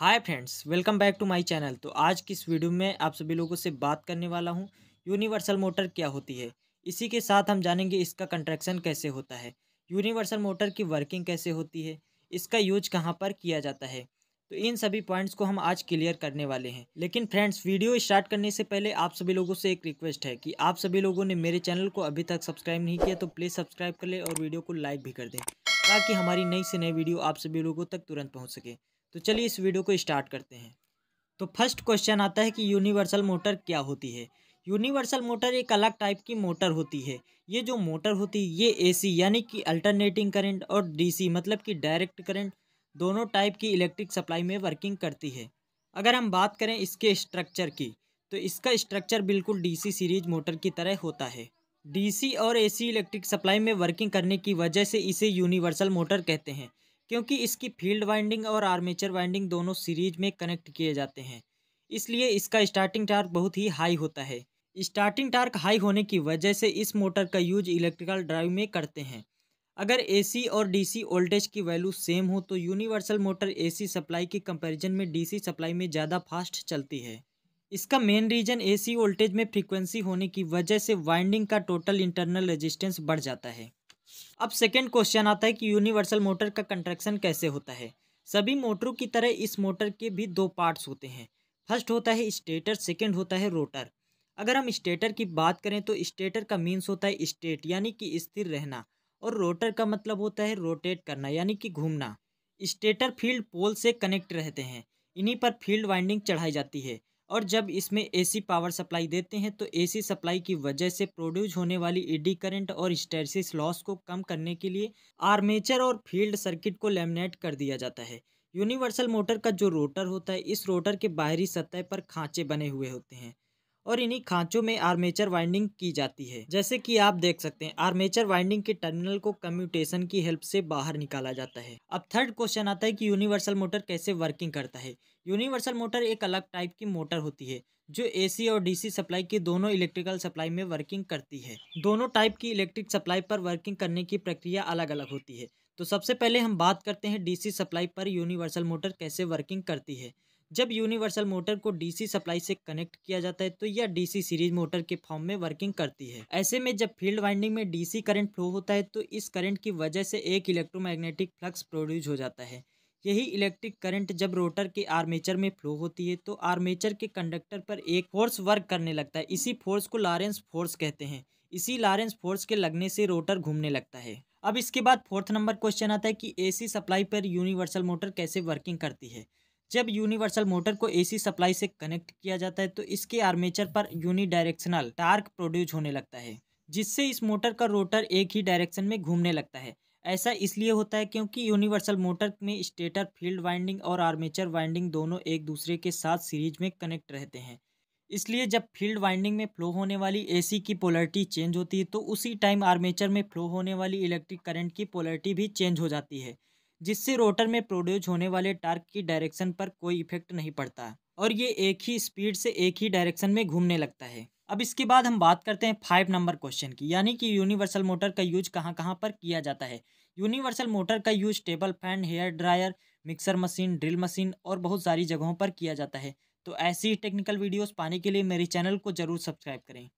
hi friends welcome back to my channel तो आज की इस वीडियो में आप सभी लोगों से बात करने वाला हूं यूनिवर्सल मोटर क्या होती है इसी के साथ हम जानेंगे इसका कंट्रैक्शन कैसे होता है यूनिवर्सल मोटर की वर्किंग कैसे होती है इसका यूज कहाँ पर किया जाता है तो इन सभी पॉइंट्स को हम आज क्लियर करने वाले हैं लेकिन फ्रेंड्स वीडियो स्टार्ट करने से पहले आप सभी लोगों से एक रिक्वेस्ट है कि आप सभी लोगों ने मेरे चैनल को अभी तक सब्सक्राइब नहीं किया तो प्लीज़ सब्सक्राइब कर लें और वीडियो को लाइक भी कर दें ताकि हमारी नई से नई वीडियो आप सभी लोगों तक तुरंत पहुँच सके तो चलिए इस वीडियो को स्टार्ट करते हैं तो फर्स्ट क्वेश्चन आता है कि यूनिवर्सल मोटर क्या होती है यूनिवर्सल मोटर एक अलग टाइप की मोटर होती है ये जो मोटर होती है ये एसी यानी कि अल्टरनेटिंग करंट और डीसी मतलब कि डायरेक्ट करंट दोनों टाइप की इलेक्ट्रिक सप्लाई में वर्किंग करती है अगर हम बात करें इसके स्ट्रक्चर की तो इसका स्ट्रक्चर बिल्कुल डीसी सीरीज मोटर की तरह होता है डीसी और एसी इलेक्ट्रिक सप्लाई में वर्किंग करने की वजह से इसे यूनिवर्सल मोटर कहते हैं क्योंकि इसकी फील्ड वाइंडिंग और आर्मेचर वाइंडिंग दोनों सीरीज में कनेक्ट किए जाते हैं इसलिए इसका स्टार्टिंग टार्क बहुत ही हाई होता है स्टार्टिंग टार्क हाई होने की वजह से इस मोटर का यूज इलेक्ट्रिकल ड्राइव में करते हैं अगर एसी और डीसी वोल्टेज की वैल्यू सेम हो तो यूनिवर्सल मोटर एसी सप्लाई के कंपैरिजन में डीसी सप्लाई में ज़्यादा फास्ट चलती है इसका मेन रीजन एसी वोल्टेज में फ्रीक्वेंसी होने की वजह से वाइंडिंग का टोटल इंटरनल रेजिस्टेंस बढ़ जाता है अब सेकेंड क्वेश्चन आता है कि यूनिवर्सल मोटर का कंट्रैक्शन कैसे होता है सभी मोटरों की तरह इस मोटर के भी दो पार्ट्स होते हैं फर्स्ट होता है स्टेटर सेकेंड होता है रोटर अगर हम स्टेटर की बात करें तो स्टेटर का मीन्स होता है स्टेट यानी कि स्थिर रहना और रोटर का मतलब होता है रोटेट करना यानी कि घूमना स्टेटर फील्ड पोल से कनेक्ट रहते हैं इन्हीं पर फील्ड वाइंडिंग चढ़ाई जाती है और जब इसमें एसी पावर सप्लाई देते हैं तो एसी सप्लाई की वजह से प्रोड्यूस होने वाली ईडी करंट और स्टेरसिस लॉस को कम करने के लिए आर्मेचर और फील्ड सर्किट को लेमिनेट कर दिया जाता है यूनिवर्सल मोटर का जो रोटर होता है इस रोटर के बाहरी सतह पर खांचे बने हुए होते हैं और इन्हीं खांचों में आर्मेचर वाइंडिंग की जाती है जैसे कि आप देख सकते हैं आर्मेचर वाइंडिंग के टर्मिनल को कम्यूटेशन की हेल्प से बाहर निकाला जाता है अब थर्ड क्वेश्चन आता है कि यूनिवर्सल मोटर कैसे वर्किंग करता है यूनिवर्सल मोटर एक अलग टाइप की मोटर होती है जो एसी और डीसी सप्लाई की दोनों इलेक्ट्रिकल सप्लाई में वर्किंग करती है दोनों टाइप की इलेक्ट्रिक सप्लाई पर वर्किंग करने की प्रक्रिया अलग अलग होती है तो सबसे पहले हम बात करते हैं डीसी सप्लाई पर यूनिवर्सल मोटर कैसे वर्किंग करती है जब यूनिवर्सल मोटर को डीसी सप्लाई से कनेक्ट किया जाता है तो यह डीसी सीरीज मोटर के फॉर्म में वर्किंग करती है ऐसे में जब फील्ड वाइंडिंग में डीसी करंट फ्लो होता है तो इस करंट की वजह से एक इलेक्ट्रोमैग्नेटिक फ्लक्स प्रोड्यूस हो जाता है यही इलेक्ट्रिक करंट जब रोटर के आर्मेचर में फ्लो होती है तो आर्मेचर के कंडक्टर पर एक फोर्स वर्क करने लगता है इसी फोर्स को लॉरेंस फोर्स कहते हैं इसी लॉरेंस फोर्स के लगने से रोटर घूमने लगता है अब इसके बाद फोर्थ नंबर क्वेश्चन आता है कि एसी सप्लाई पर यूनिवर्सल मोटर कैसे वर्किंग करती है जब यूनिवर्सल मोटर को एसी सप्लाई से कनेक्ट किया जाता है तो इसके आर्मेचर पर यूनिडायरेक्शनल टार्क प्रोड्यूस होने लगता है जिससे इस मोटर का रोटर एक ही डायरेक्शन में घूमने लगता है ऐसा इसलिए होता है क्योंकि यूनिवर्सल मोटर में स्टेटर फील्ड वाइंडिंग और आर्मेचर वाइंडिंग दोनों एक दूसरे के साथ सीरीज में कनेक्ट रहते हैं इसलिए जब फील्ड वाइंडिंग में फ्लो होने वाली एसी की पोलरिटी चेंज होती है तो उसी टाइम आर्मेचर में फ्लो होने वाली इलेक्ट्रिक करंट की पोलरिटी भी चेंज हो जाती है जिससे रोटर में प्रोड्यूस होने वाले टार्क की डायरेक्शन पर कोई इफेक्ट नहीं पड़ता और ये एक ही स्पीड से एक ही डायरेक्शन में घूमने लगता है अब इसके बाद हम बात करते हैं फाइव नंबर क्वेश्चन की यानी कि यूनिवर्सल मोटर का यूज कहाँ कहाँ पर किया जाता है यूनिवर्सल मोटर का use table fan hair dryer mixer machine drill machine और बहुत सारी जगहों पर किया जाता है तो ऐसी टेक्निकल वीडियोस पाने के लिए मेरे चैनल को जरूर सब्सक्राइब करें